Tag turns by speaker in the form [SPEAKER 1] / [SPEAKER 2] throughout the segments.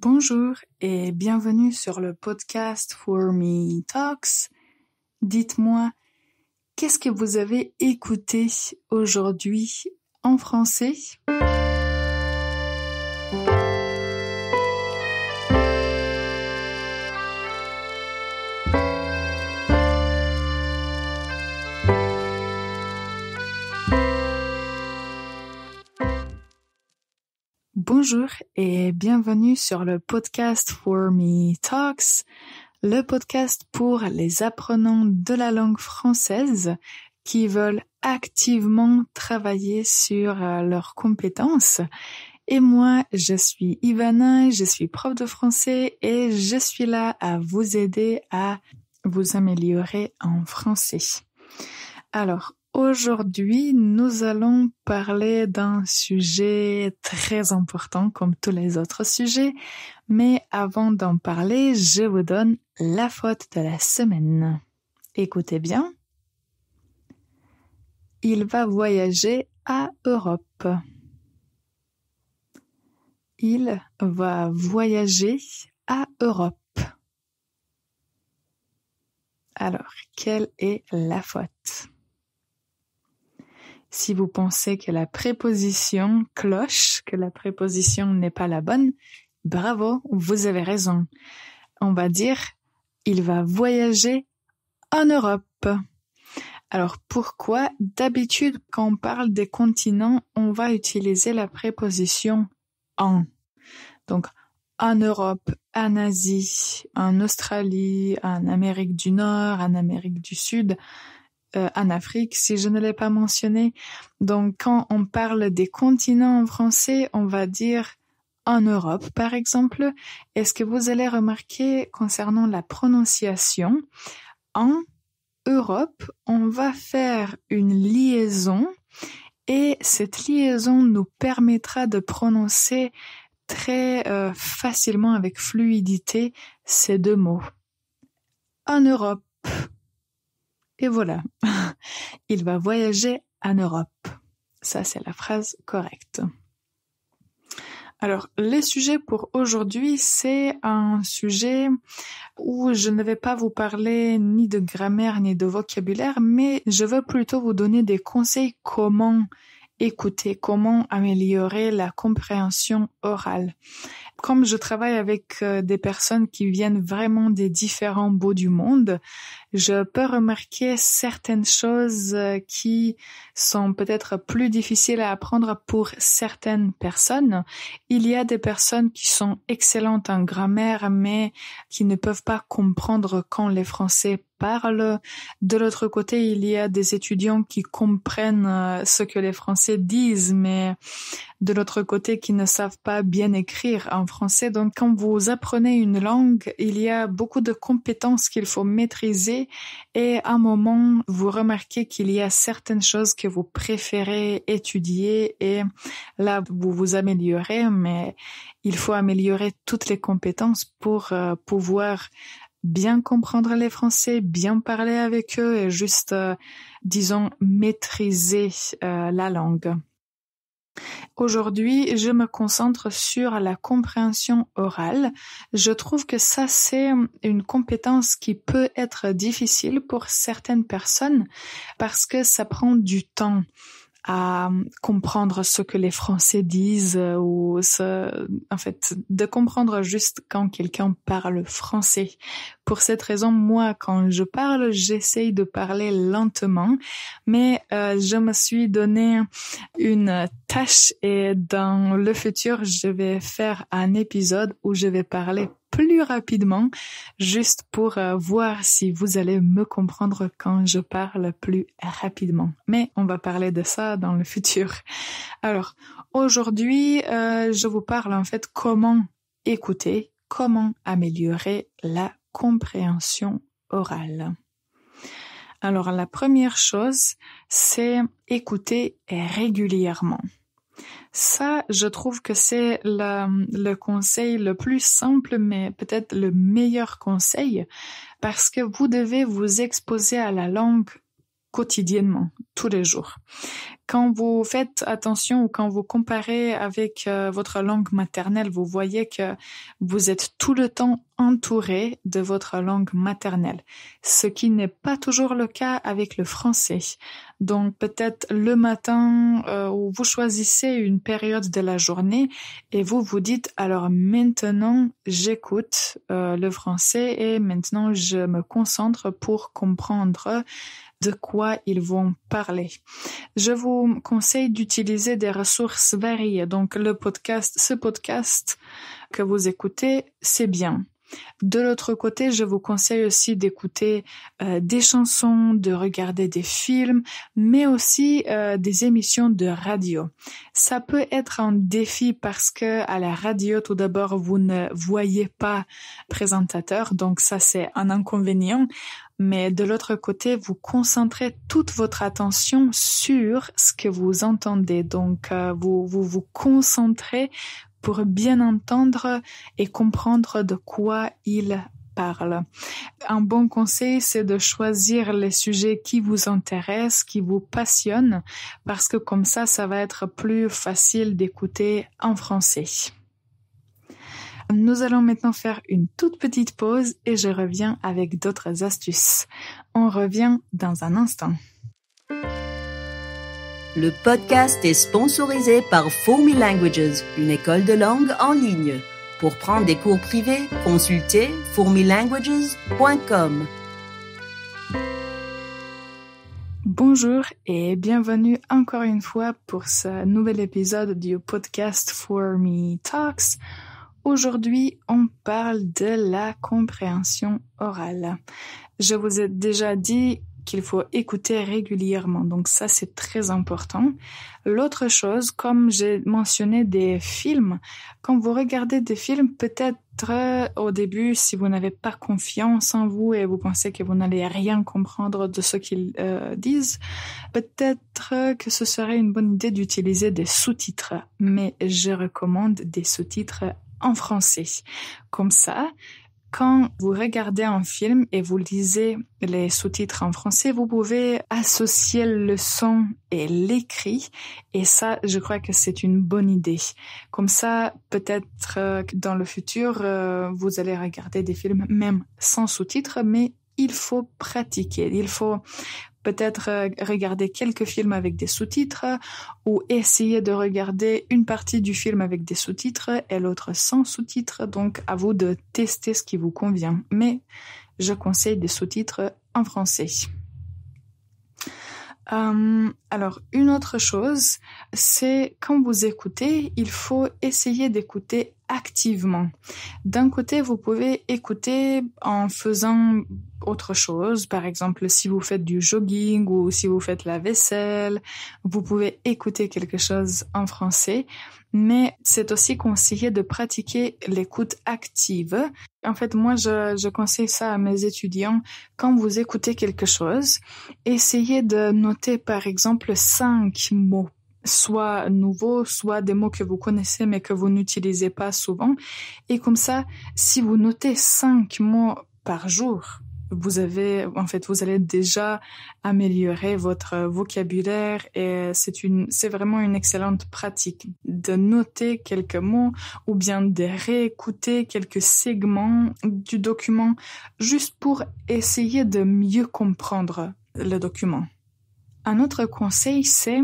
[SPEAKER 1] Bonjour et bienvenue sur le podcast For Me Talks. Dites-moi, qu'est-ce que vous avez écouté aujourd'hui en français? Bonjour et bienvenue sur le podcast For Me Talks, le podcast pour les apprenants de la langue française qui veulent activement travailler sur euh, leurs compétences. Et moi, je suis Ivana, je suis prof de français et je suis là à vous aider à vous améliorer en français. Alors, Aujourd'hui, nous allons parler d'un sujet très important comme tous les autres sujets, mais avant d'en parler, je vous donne la faute de la semaine. Écoutez bien. Il va voyager à Europe. Il va voyager à Europe. Alors, quelle est la faute si vous pensez que la préposition cloche, que la préposition n'est pas la bonne, bravo, vous avez raison. On va dire il va voyager en Europe. Alors pourquoi d'habitude quand on parle des continents, on va utiliser la préposition en Donc en Europe, en Asie, en Australie, en Amérique du Nord, en Amérique du Sud, euh, en Afrique, si je ne l'ai pas mentionné. Donc, quand on parle des continents en français, on va dire en Europe, par exemple. est ce que vous allez remarquer concernant la prononciation, en Europe, on va faire une liaison et cette liaison nous permettra de prononcer très euh, facilement avec fluidité ces deux mots. En Europe, et voilà, il va voyager en Europe. Ça, c'est la phrase correcte. Alors, les sujets pour aujourd'hui, c'est un sujet où je ne vais pas vous parler ni de grammaire ni de vocabulaire, mais je veux plutôt vous donner des conseils comment écouter, comment améliorer la compréhension orale comme je travaille avec euh, des personnes qui viennent vraiment des différents bouts du monde, je peux remarquer certaines choses euh, qui sont peut-être plus difficiles à apprendre pour certaines personnes. Il y a des personnes qui sont excellentes en grammaire, mais qui ne peuvent pas comprendre quand les Français parlent. De l'autre côté, il y a des étudiants qui comprennent euh, ce que les Français disent, mais de l'autre côté qui ne savent pas bien écrire en français. Donc quand vous apprenez une langue, il y a beaucoup de compétences qu'il faut maîtriser et à un moment, vous remarquez qu'il y a certaines choses que vous préférez étudier et là, vous vous améliorez, mais il faut améliorer toutes les compétences pour euh, pouvoir bien comprendre les Français, bien parler avec eux et juste, euh, disons, maîtriser euh, la langue. Aujourd'hui, je me concentre sur la compréhension orale. Je trouve que ça, c'est une compétence qui peut être difficile pour certaines personnes parce que ça prend du temps à euh, comprendre ce que les Français disent euh, ou en fait, de comprendre juste quand quelqu'un parle français. Pour cette raison, moi, quand je parle, j'essaye de parler lentement, mais euh, je me suis donné une tâche et dans le futur, je vais faire un épisode où je vais parler plus rapidement, juste pour euh, voir si vous allez me comprendre quand je parle plus rapidement. Mais on va parler de ça dans le futur. Alors, aujourd'hui, euh, je vous parle en fait comment écouter, comment améliorer la compréhension orale. Alors, la première chose, c'est écouter régulièrement. Ça, je trouve que c'est le, conseil le plus simple, mais peut-être le meilleur conseil, parce que vous devez vous exposer à la langue quotidiennement, tous les jours. Quand vous faites attention ou quand vous comparez avec euh, votre langue maternelle, vous voyez que vous êtes tout le temps entouré de votre langue maternelle, ce qui n'est pas toujours le cas avec le français. Donc peut-être le matin, euh, vous choisissez une période de la journée et vous vous dites alors maintenant j'écoute euh, le français et maintenant je me concentre pour comprendre de quoi ils vont parler. Je vous conseille d'utiliser des ressources variées. Donc le podcast, ce podcast que vous écoutez, c'est bien. De l'autre côté, je vous conseille aussi d'écouter euh, des chansons, de regarder des films, mais aussi euh, des émissions de radio. Ça peut être un défi parce que à la radio, tout d'abord, vous ne voyez pas présentateur, donc ça c'est un inconvénient. Mais de l'autre côté, vous concentrez toute votre attention sur ce que vous entendez. Donc, euh, vous, vous vous concentrez pour bien entendre et comprendre de quoi il parle. Un bon conseil, c'est de choisir les sujets qui vous intéressent, qui vous passionnent, parce que comme ça, ça va être plus facile d'écouter en français. Nous allons maintenant faire une toute petite pause et je reviens avec d'autres astuces. On revient dans un instant. Le podcast est sponsorisé par fourmi Languages, une école de langue en ligne. Pour prendre des cours privés, consultez fourmilanguages.com. Bonjour et bienvenue encore une fois pour ce nouvel épisode du podcast For Me Talks. Aujourd'hui, on parle de la compréhension orale. Je vous ai déjà dit qu'il faut écouter régulièrement. Donc ça, c'est très important. L'autre chose, comme j'ai mentionné des films, quand vous regardez des films, peut-être euh, au début, si vous n'avez pas confiance en vous et vous pensez que vous n'allez rien comprendre de ce qu'ils euh, disent, peut-être que ce serait une bonne idée d'utiliser des sous-titres. Mais je recommande des sous-titres en français. Comme ça, quand vous regardez un film et vous lisez les sous-titres en français, vous pouvez associer le son et l'écrit. Et ça, je crois que c'est une bonne idée. Comme ça, peut-être que euh, dans le futur, euh, vous allez regarder des films même sans sous-titres, mais il faut pratiquer, il faut peut-être euh, regarder quelques films avec des sous-titres ou essayer de regarder une partie du film avec des sous-titres et l'autre sans sous-titres. Donc, à vous de tester ce qui vous convient. Mais je conseille des sous-titres en français. Euh, alors, une autre chose, c'est quand vous écoutez, il faut essayer d'écouter activement. D'un côté, vous pouvez écouter en faisant autre chose. Par exemple, si vous faites du jogging ou si vous faites la vaisselle, vous pouvez écouter quelque chose en français. Mais c'est aussi conseillé de pratiquer l'écoute active. En fait, moi, je, je conseille ça à mes étudiants. Quand vous écoutez quelque chose, essayez de noter, par exemple, cinq mots soit nouveaux, soit des mots que vous connaissez mais que vous n'utilisez pas souvent. Et comme ça, si vous notez cinq mots par jour, vous avez, en fait, vous allez déjà améliorer votre vocabulaire et c'est une, c'est vraiment une excellente pratique de noter quelques mots ou bien de réécouter quelques segments du document juste pour essayer de mieux comprendre le document. Un autre conseil, c'est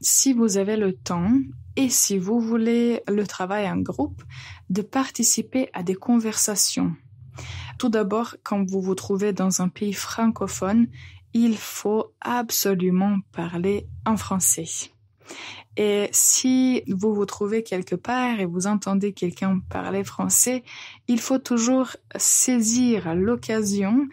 [SPEAKER 1] si vous avez le temps et si vous voulez le travail en groupe, de participer à des conversations. Tout d'abord, quand vous vous trouvez dans un pays francophone, il faut absolument parler en français. Et si vous vous trouvez quelque part et vous entendez quelqu'un parler français, il faut toujours saisir l'occasion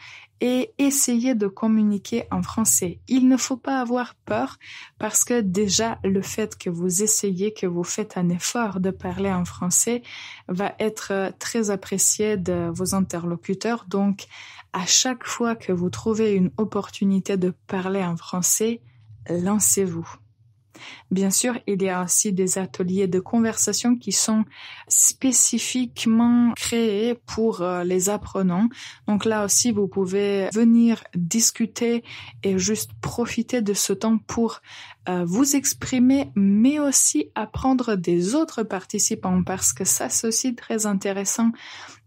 [SPEAKER 1] et essayez de communiquer en français. Il ne faut pas avoir peur parce que déjà le fait que vous essayez, que vous faites un effort de parler en français va être euh, très apprécié de vos interlocuteurs. Donc, à chaque fois que vous trouvez une opportunité de parler en français, lancez-vous. Bien sûr, il y a aussi des ateliers de conversation qui sont spécifiquement créés pour euh, les apprenants. Donc là aussi, vous pouvez venir discuter et juste profiter de ce temps pour euh, vous exprimer, mais aussi apprendre des autres participants, parce que ça, c'est aussi très intéressant.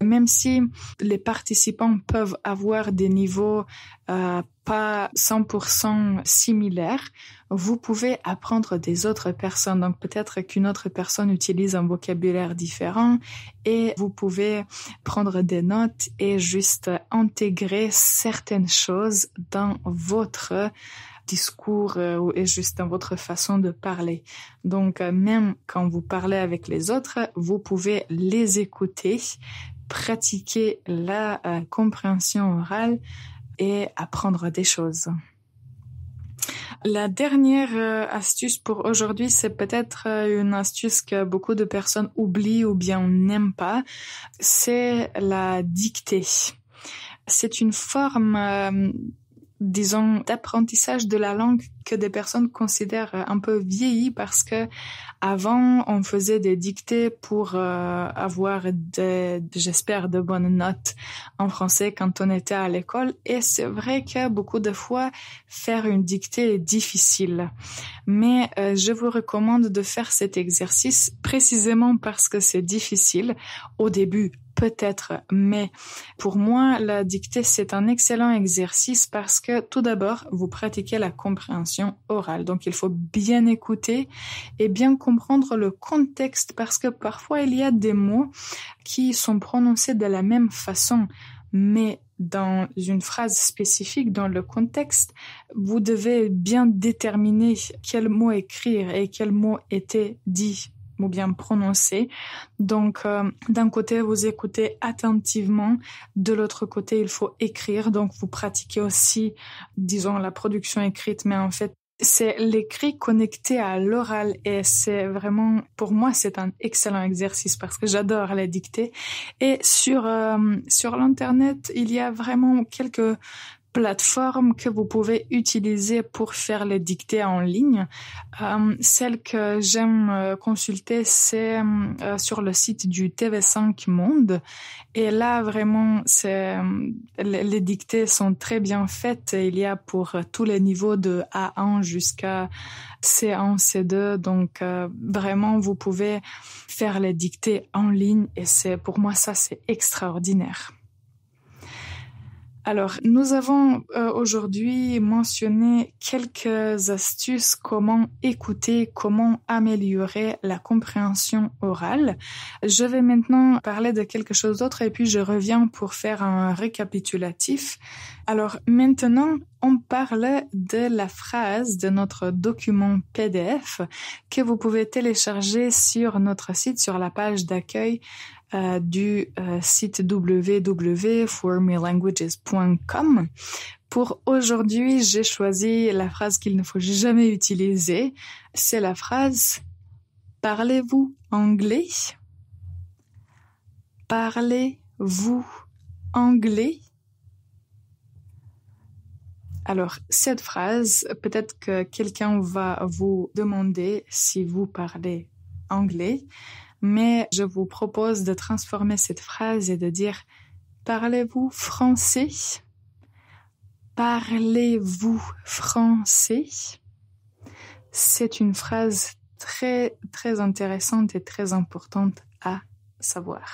[SPEAKER 1] Même si les participants peuvent avoir des niveaux euh, pas 100% similaire, vous pouvez apprendre des autres personnes. Donc peut-être qu'une autre personne utilise un vocabulaire différent et vous pouvez prendre des notes et juste intégrer certaines choses dans votre discours euh, ou et juste dans votre façon de parler. Donc euh, même quand vous parlez avec les autres, vous pouvez les écouter, pratiquer la compréhension orale et apprendre des choses. La dernière euh, astuce pour aujourd'hui, c'est peut-être euh, une astuce que beaucoup de personnes oublient ou bien n'aiment pas, c'est la dictée. C'est une forme euh, disons, d'apprentissage de la langue que des personnes considèrent euh, un peu vieillie parce que avant, on faisait des dictées pour euh, avoir, j'espère, de bonnes notes en français quand on était à l'école. Et c'est vrai que beaucoup de fois, faire une dictée est difficile. Mais euh, je vous recommande de faire cet exercice précisément parce que c'est difficile au début peut-être, mais pour moi, la dictée, c'est un excellent exercice parce que tout d'abord, vous pratiquez la compréhension orale. Donc, il faut bien écouter et bien comprendre le contexte parce que parfois, il y a des mots qui sont prononcés de la même façon, mais dans une phrase spécifique, dans le contexte, vous devez bien déterminer quel mot écrire et quel mot était dit ou bien prononcer. Donc, euh, d'un côté, vous écoutez attentivement, de l'autre côté, il faut écrire. Donc, vous pratiquez aussi, disons, la production écrite, mais en fait, c'est l'écrit connecté à l'oral et c'est vraiment, pour moi, c'est un excellent exercice parce que j'adore les dictées. Et sur, euh, sur l'Internet, il y a vraiment quelques plateforme que vous pouvez utiliser pour faire les dictées en ligne. Euh, celle que j'aime euh, consulter, c'est euh, sur le site du TV5 Monde. Et là, vraiment, c'est, les, dictées sont très bien faites. Il y a pour tous les niveaux de A1 jusqu'à C1, C2. Donc, vraiment, vous pouvez faire les dictées en ligne. Et c'est, pour moi, ça, c'est extraordinaire. Alors, nous avons euh, aujourd'hui mentionné quelques astuces comment écouter, comment améliorer la compréhension orale. Je vais maintenant parler de quelque chose d'autre et puis je reviens pour faire un récapitulatif. Alors, maintenant, on parle de la phrase de notre document PDF que vous pouvez télécharger sur notre site, sur la page d'accueil euh, du euh, site www.formylanguages.com. Pour aujourd'hui, j'ai choisi la phrase qu'il ne faut jamais utiliser. C'est la phrase Parlez-vous anglais Parlez-vous anglais alors, cette phrase, peut-être que quelqu'un va vous demander si vous parlez anglais mais je vous propose de transformer cette phrase et de dire Parlez-vous français Parlez-vous français C'est une phrase très très intéressante et très importante à savoir.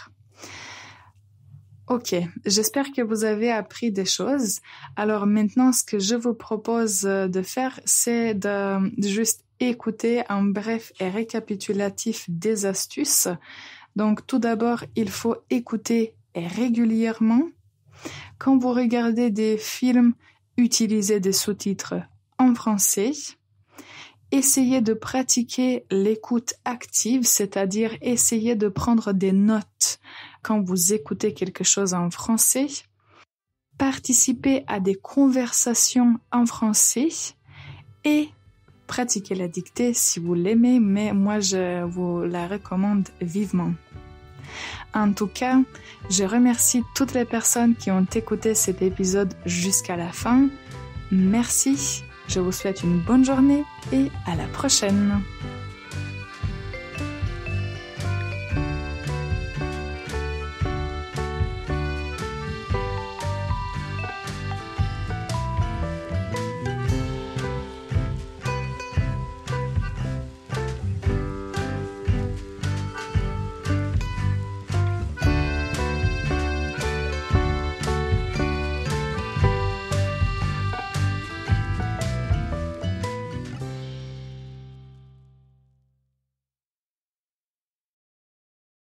[SPEAKER 1] Ok, j'espère que vous avez appris des choses. Alors maintenant, ce que je vous propose euh, de faire, c'est de juste écouter un bref et récapitulatif des astuces. Donc tout d'abord, il faut écouter régulièrement. Quand vous regardez des films, utilisez des sous-titres en français. Essayez de pratiquer l'écoute active, c'est-à-dire essayez de prendre des notes quand vous écoutez quelque chose en français. Participez à des conversations en français et pratiquez la dictée si vous l'aimez, mais moi je vous la recommande vivement. En tout cas, je remercie toutes les personnes qui ont écouté cet épisode jusqu'à la fin. Merci, je vous souhaite une bonne journée et à la prochaine.